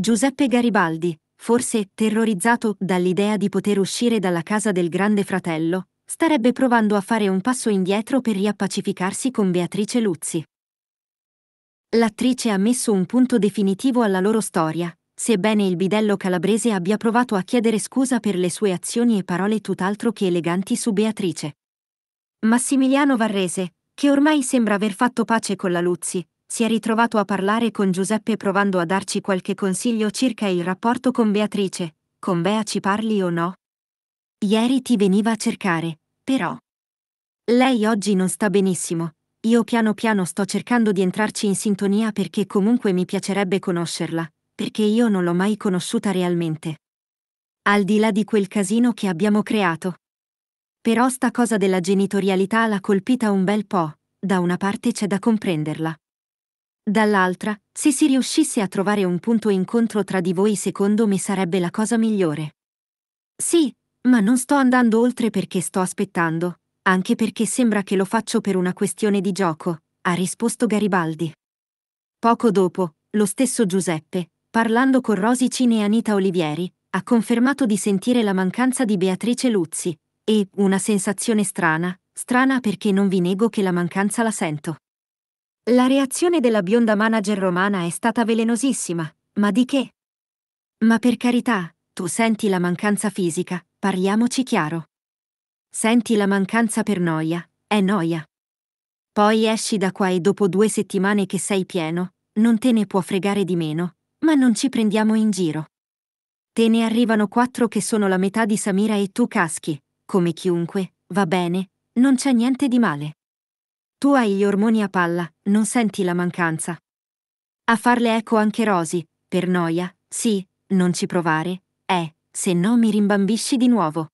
Giuseppe Garibaldi, forse terrorizzato dall'idea di poter uscire dalla casa del grande fratello, starebbe provando a fare un passo indietro per riappacificarsi con Beatrice Luzzi. L'attrice ha messo un punto definitivo alla loro storia, sebbene il bidello calabrese abbia provato a chiedere scusa per le sue azioni e parole tutt'altro che eleganti su Beatrice. Massimiliano Varrese, che ormai sembra aver fatto pace con la Luzzi, si è ritrovato a parlare con Giuseppe provando a darci qualche consiglio circa il rapporto con Beatrice. Con Bea ci parli o no? Ieri ti veniva a cercare, però. Lei oggi non sta benissimo. Io piano piano sto cercando di entrarci in sintonia perché comunque mi piacerebbe conoscerla, perché io non l'ho mai conosciuta realmente. Al di là di quel casino che abbiamo creato. Però sta cosa della genitorialità l'ha colpita un bel po', da una parte c'è da comprenderla. Dall'altra, se si riuscisse a trovare un punto incontro tra di voi secondo me sarebbe la cosa migliore. Sì, ma non sto andando oltre perché sto aspettando, anche perché sembra che lo faccio per una questione di gioco, ha risposto Garibaldi. Poco dopo, lo stesso Giuseppe, parlando con Rosicini e Anita Olivieri, ha confermato di sentire la mancanza di Beatrice Luzzi, e una sensazione strana, strana perché non vi nego che la mancanza la sento. La reazione della bionda manager romana è stata velenosissima, ma di che? Ma per carità, tu senti la mancanza fisica, parliamoci chiaro. Senti la mancanza per noia, è noia. Poi esci da qua e dopo due settimane che sei pieno, non te ne può fregare di meno, ma non ci prendiamo in giro. Te ne arrivano quattro che sono la metà di Samira e tu caschi, come chiunque, va bene, non c'è niente di male. Tu hai gli ormoni a palla, non senti la mancanza. A farle eco anche Rosy, per noia, sì, non ci provare, eh, se no mi rimbambisci di nuovo.